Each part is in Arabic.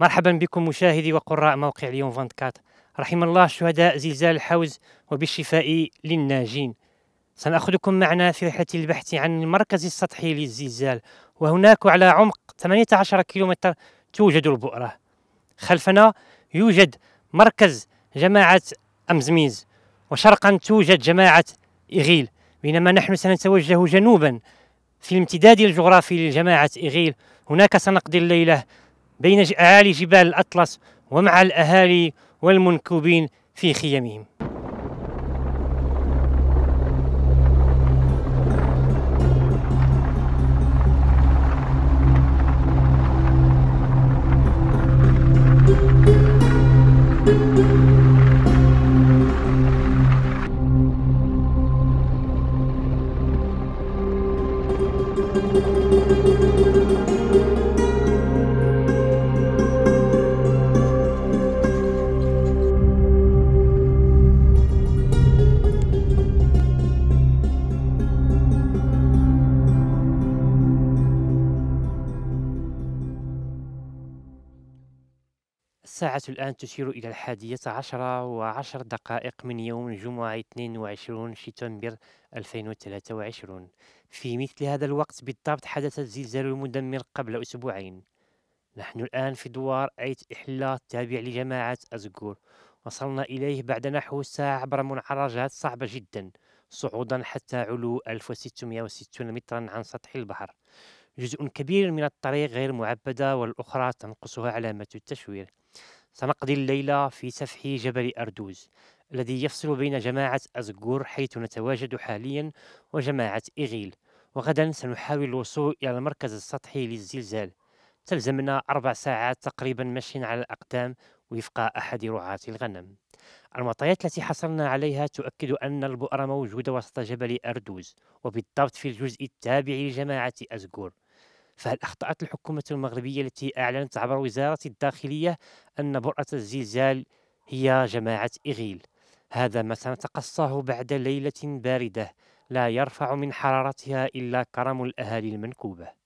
مرحبا بكم مشاهدي وقراء موقع اليوم 24 رحم الله شهداء زلزال الحوز وبالشفاء للناجين سنأخذكم معنا في رحلة البحث عن المركز السطحي للزلزال وهناك على عمق 18 كيلومتر توجد البؤرة خلفنا يوجد مركز جماعة أمزميز وشرقا توجد جماعة إغيل بينما نحن سنتوجه جنوبا في الامتداد الجغرافي لجماعة إغيل هناك سنقضي الليلة بين أعالي جبال الأطلس ومع الأهالي والمنكوبين في خيمهم الساعة الآن تشير إلى الحادية عشرة وعشر دقائق من يوم الجمعة 22 شتنبر 2023 في مثل هذا الوقت بالضبط حدث الزلزال المدمر قبل أسبوعين نحن الآن في دوار أيت إحلا تابع لجماعة أزغور وصلنا إليه بعد نحو ساعة عبر منعرجات صعبة جدا صعودا حتى علو 1660 مترا عن سطح البحر جزء كبير من الطريق غير معبدة والأخرى تنقصها علامة التشوير سنقضي الليلة في سفح جبل أردوز الذي يفصل بين جماعة أزقور حيث نتواجد حاليا وجماعة إغيل وغدا سنحاول الوصول إلى المركز السطحي للزلزال تلزمنا أربع ساعات تقريبا مشي على الأقدام وفق أحد رعاة الغنم المعطيات التي حصلنا عليها تؤكد أن البؤرة موجودة وسط جبل أردوز وبالضبط في الجزء التابع لجماعة أزقور فهل أخطأت الحكومة المغربية التي أعلنت عبر وزارة الداخلية أن برأة الزلزال هي جماعة إغيل؟ هذا ما سنتقصاه بعد ليلة باردة لا يرفع من حرارتها إلا كرم الأهالي المنكوبة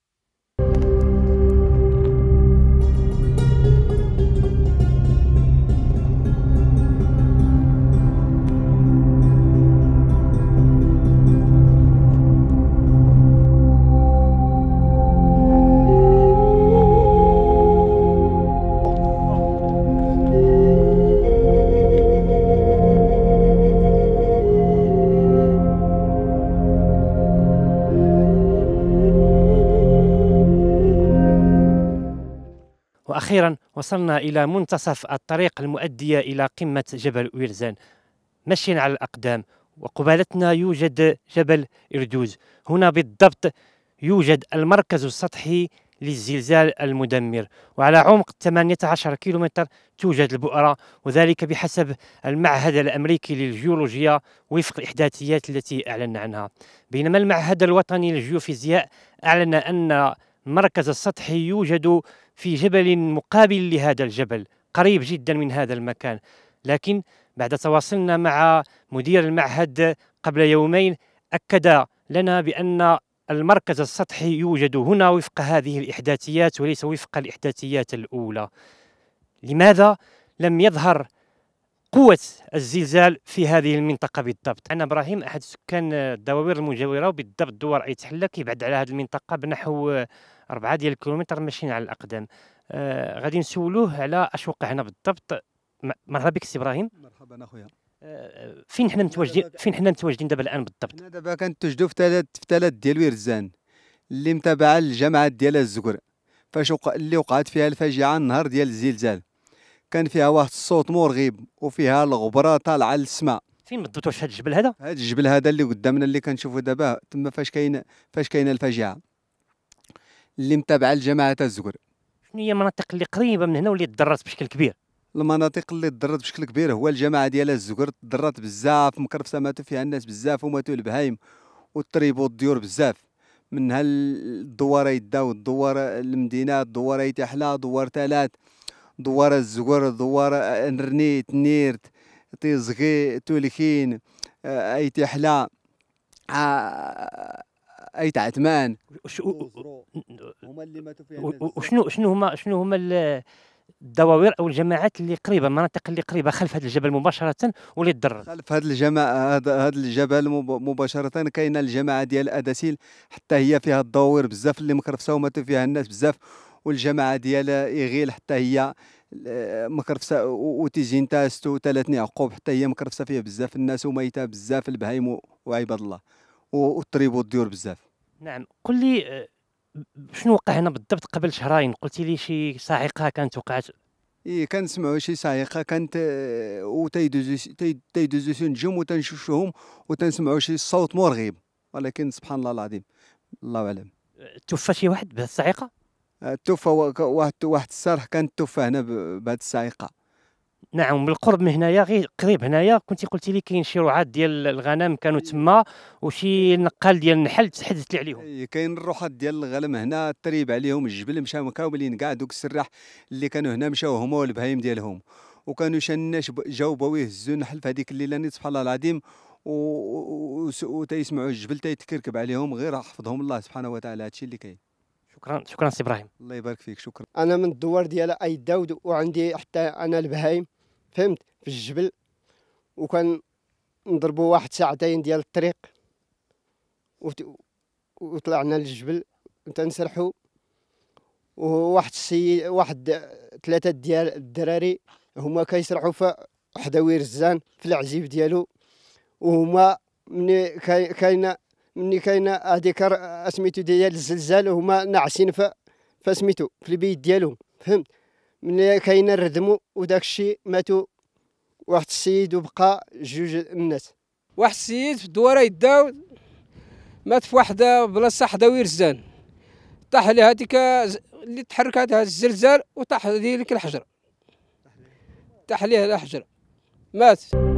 وأخيرا وصلنا إلى منتصف الطريق المؤدية إلى قمة جبل ويرزان مشيا على الأقدام وقبالتنا يوجد جبل إردوز هنا بالضبط يوجد المركز السطحي للزلزال المدمر وعلى عمق 18 كيلومتر توجد البؤرة وذلك بحسب المعهد الأمريكي للجيولوجيا وفق الإحداثيات التي أعلن عنها بينما المعهد الوطني للجيوفيزياء أعلن أن المركز السطحي يوجد في جبل مقابل لهذا الجبل قريب جدا من هذا المكان لكن بعد تواصلنا مع مدير المعهد قبل يومين أكد لنا بأن المركز السطحي يوجد هنا وفق هذه الإحداثيات وليس وفق الإحداثيات الأولى لماذا لم يظهر قوة الزلزال في هذه المنطقة بالضبط أنا إبراهيم أحد سكان الدواوير المجاورة وبالضبط دوار أي تحلة كيبعد على هذه المنطقة بنحو 4 ديال الكيلومتر ماشيين على الاقدام آه غادي نسولوه على اش وقع هنا بالضبط مرحبا بك سي ابراهيم مرحبا اخويا آه فين حنا متواجدين فين حنا متواجدين دابا الان بالضبط حنا دابا كنتوجدوا في ثلاث في ثلاث ديال ويرزان اللي متابعه للجامعه ديال الزكر فاش وقع اللي وقعت فيها الفاجعه النهار ديال الزلزال كان فيها واحد الصوت مرغيب وفيها الغبره طالعه للسماء فين بالضبط واش هاد الجبل هذا هاد الجبل هذا اللي قدامنا اللي كنشوفو دابا تما فاش كاين فاش كاينه الفاجعه اللي متابعه لجماعه الزكر شنو هي المناطق اللي قريبه من هنا واللي تضررت بشكل كبير المناطق اللي تضررت بشكل كبير هو الجماعه ديال الزكر تضررت بزاف مكرفسه ماتوا فيها الناس بزاف وماتوا البهايم والطريبو الديور بزاف منها الدوار يداو الدوار المدينه الدوار يتحلى دوار تالات دوار الزكر دوار نرنيت نيرت تيزغي تولخين ايتحلى آه، آه، اي عثمان هما اللي ماتوا فيها وشنو شنو هما شنو هما الدواوير او الجماعات اللي قريبه المناطق اللي قريبه خلف هذا الجبل مباشره واللي تضرر خلف هذا الجماعه هذا الجبل مباشره كاينه الجماعه ديال اداسيل حتى هي فيها الدواوير بزاف اللي مكرفسه وماتوا فيها الناس بزاف والجماعه ديال ايغيل حتى هي آه، مكرفسه وتيزين تاستو ثلاثني عقوب حتى هي مكرفسه فيها بزاف الناس وميته بزاف البهايم وعباد الله والطريب والديور بزاف نعم قل لي آه، شنو وقع هنا بالضبط قبل شهرين قلتي لي شي صاعقه كانت وقعت اي كنسمعوا شي صاعقه كانت آه، و تيدوزو شي نجوم وتنشوفوهم وتنسمعوا شي صوت مرغيب ولكن سبحان الله العظيم الله اعلم توفى شي واحد بهذه الصاعقه آه، توفى واحد واحد السرح كان توفى هنا بهذه الصاعقه نعم بالقرب من هنايا غير قريب هنايا كنت قلتي لي كاين شي رعاة ديال الغنم كانوا إيه. تما وشي نقال ديال النحل تحدثت لي عليهم إيه، كاين الروحات ديال الغنم هنا تريب عليهم الجبل مشاو كاملين كاع دوك السراح اللي كانوا هنا مشاو هما والبهايم ديالهم وكانوا شناش جاو باو يهزوا النحل في هذيك الليله نيت سبحان الله العظيم و تيسمعوا الجبل تيتكركب عليهم غير حفظهم الله سبحانه وتعالى هادشي اللي كاين شكرا شكرا سي ابراهيم الله يبارك فيك شكرا انا من الدوار ديال اي داود وعندي حتى انا البهايم فهمت في الجبل وكان نضربوا واحد ساعتين ديال الطريق وطلعنا للجبل تنسرحوا وواحد السيد واحد ثلاثه ديال الدراري هما كيسرحوا في حدا ويرزان في العزيب ديالو وهما ملي كاينه ملي كاينه هذيك سميتو ديال الزلزال وهما ناعسين ف فسميتو في البيت ديالهم فهمت ملي كاين الردمو وداك الشيء ماتوا واحد السيد وبقى جوج الناس واحد السيد في الدواره يداو مات في واحد بلاصه حدا ويرزان طاح عليه هذيك اللي تحركت هذا الزلزال وطاح ذيك الحجر طاح عليه الحجر مات